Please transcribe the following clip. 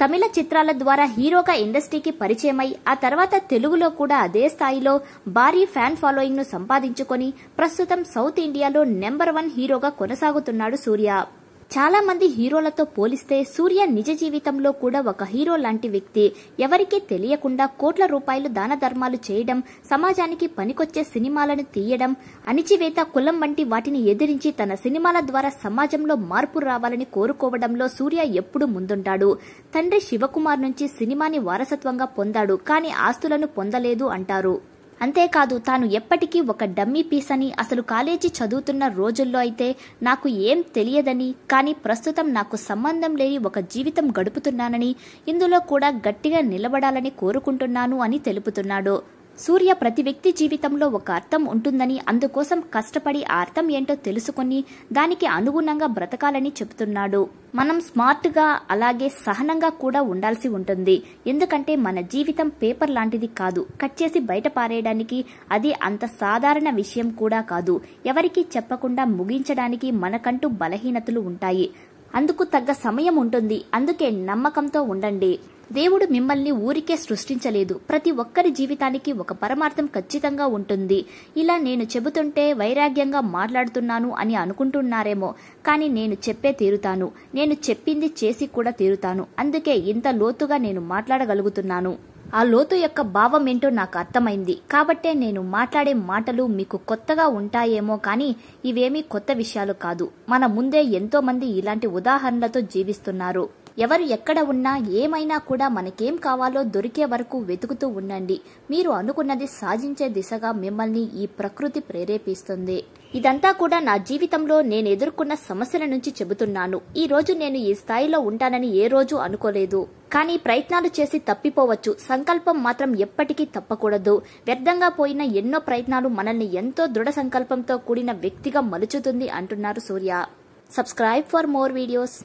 తమిళ చిత్రాల ద్వారా హీరోగా ఇండస్ట్రీకి పరిచయమై ఆ తర్వాత తెలుగులో కూడా అదే స్థాయిలో భారీ ఫ్యాన్ ఫాలోయింగ్ ను సంపాదించుకొని ప్రస్తుతం సౌత్ ఇండియాలో నెంబర్ వన్ హీరోగా కొనసాగుతున్నాడు సూర్య చాలామంది హీరోలతో పోలిస్తే సూర్య నిజ జీవితంలో కూడా ఒక హీరో లాంటి వ్యక్తి ఎవరికీ తెలియకుండా కోట్ల రూపాయలు దాన ధర్మాలు చేయడం సమాజానికి పనికొచ్చే సినిమాలను తీయడం అణిచివేత కులం వంటి వాటిని ఎదిరించి తన సినిమాల ద్వారా సమాజంలో మార్పు రావాలని కోరుకోవడంలో సూర్య ఎప్పుడు ముందుంటాడు తండ్రి శివకుమార్ నుంచి సినిమాని వారసత్వంగా పొందాడు కానీ ఆస్తులను పొందలేదు అంటారు అంతేకాదు తాను ఎప్పటికీ ఒక డమ్మీ పీస్ అని అసలు కాలేజీ చదువుతున్న రోజుల్లో అయితే నాకు ఏం తెలియదని కానీ ప్రస్తుతం నాకు సంబంధం లేని ఒక జీవితం గడుపుతున్నానని ఇందులో కూడా గట్టిగా నిలబడాలని కోరుకుంటున్నాను అని తెలుపుతున్నాడు సూర్య ప్రతి వ్యక్తి జీవితంలో ఒక అర్థం ఉంటుందని అందుకోసం కష్టపడి ఆ అర్థం ఏంటో తెలుసుకొని దానికి అనుగుణంగా బ్రతకాలని చెబుతున్నాడు మనం స్మార్ట్గా అలాగే సహనంగా కూడా ఉండాల్సి ఉంటుంది ఎందుకంటే మన జీవితం పేపర్ లాంటిది కాదు కట్ చేసి బయట పారేయడానికి అది అంత సాధారణ విషయం కూడా కాదు ఎవరికీ చెప్పకుండా ముగించడానికి మనకంటూ బలహీనతలు ఉంటాయి అందుకు తగ్గ సమయం ఉంటుంది అందుకే నమ్మకంతో ఉండండి దేవుడు మిమ్మల్ని ఊరికే సృష్టించలేదు ప్రతి ఒక్కరి జీవితానికి ఒక పరమార్థం ఖచ్చితంగా ఉంటుంది ఇలా నేను చెబుతుంటే వైరాగ్యంగా మాట్లాడుతున్నాను అని అనుకుంటున్నారేమో కానీ నేను చెప్పే తీరుతాను నేను చెప్పింది చేసి కూడా తీరుతాను అందుకే ఇంత లోతుగా నేను మాట్లాడగలుగుతున్నాను ఆ లోతు యొక్క భావం ఏంటో నాకు అర్థమైంది కాబట్టే నేను మాట్లాడే మాటలు మీకు కొత్తగా ఉంటాయేమో కానీ ఇవేమీ కొత్త విషయాలు కాదు మన ముందే ఎంతో మంది ఇలాంటి ఉదాహరణలతో జీవిస్తున్నారు ఎవరు ఎక్కడ ఉన్నా ఏమైనా కూడా మనకేం కావాలో దొరికే వరకు వెతుకుతూ ఉండండి మీరు అనుకున్నది సాధించే దిశగా మిమ్మల్ని ఈ ప్రకృతి ప్రేరేపిస్తుంది ఇదంతా కూడా నా జీవితంలో నేను ఎదుర్కొన్న సమస్యల నుంచి చెబుతున్నాను ఈ రోజు నేను ఈ స్థాయిలో ఉంటానని ఏ రోజు అనుకోలేదు కానీ ప్రయత్నాలు చేసి తప్పిపోవచ్చు సంకల్పం మాత్రం ఎప్పటికీ తప్పకూడదు వ్యర్థంగా పోయిన ఎన్నో ప్రయత్నాలు మనల్ని ఎంతో దృఢ సంకల్పంతో కూడిన వ్యక్తిగా మలుచుతుంది అంటున్నారు Surya subscribe for more videos